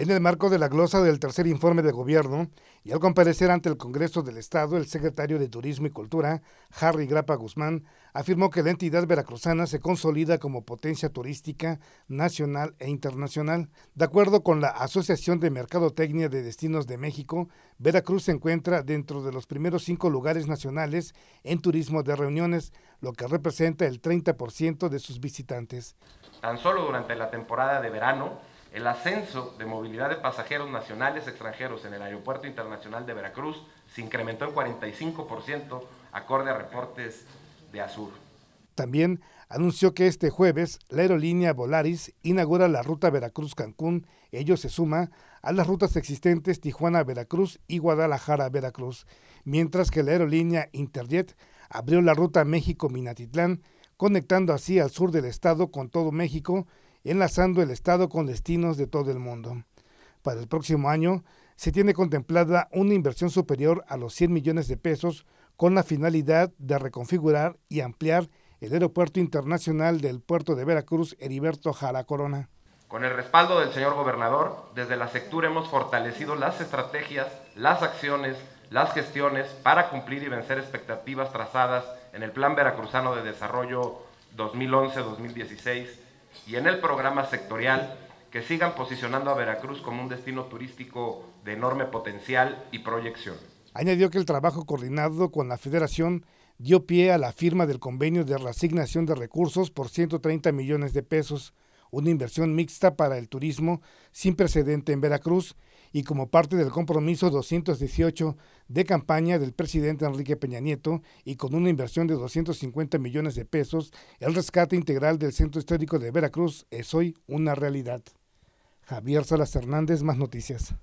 En el marco de la glosa del tercer informe de gobierno y al comparecer ante el Congreso del Estado, el secretario de Turismo y Cultura, Harry Grapa Guzmán, afirmó que la entidad veracruzana se consolida como potencia turística nacional e internacional. De acuerdo con la Asociación de Mercadotecnia de Destinos de México, Veracruz se encuentra dentro de los primeros cinco lugares nacionales en turismo de reuniones, lo que representa el 30% de sus visitantes. Tan solo durante la temporada de verano, el ascenso de movilidad de pasajeros nacionales extranjeros en el Aeropuerto Internacional de Veracruz se incrementó en 45% acorde a reportes de ASUR. También anunció que este jueves la aerolínea Volaris inaugura la ruta Veracruz-Cancún. Ello se suma a las rutas existentes Tijuana-Veracruz y Guadalajara-Veracruz, mientras que la aerolínea Interjet abrió la ruta México-Minatitlán, conectando así al sur del estado con todo México enlazando el estado con destinos de todo el mundo. Para el próximo año se tiene contemplada una inversión superior a los 100 millones de pesos con la finalidad de reconfigurar y ampliar el aeropuerto internacional del puerto de Veracruz Heriberto Jara Corona. Con el respaldo del señor gobernador, desde la sectura hemos fortalecido las estrategias, las acciones, las gestiones para cumplir y vencer expectativas trazadas en el Plan Veracruzano de Desarrollo 2011-2016 y en el programa sectorial que sigan posicionando a Veracruz como un destino turístico de enorme potencial y proyección. Añadió que el trabajo coordinado con la Federación dio pie a la firma del convenio de reasignación de recursos por 130 millones de pesos una inversión mixta para el turismo sin precedente en Veracruz y como parte del compromiso 218 de campaña del presidente Enrique Peña Nieto y con una inversión de 250 millones de pesos, el rescate integral del centro histórico de Veracruz es hoy una realidad. Javier Salas Hernández, más noticias.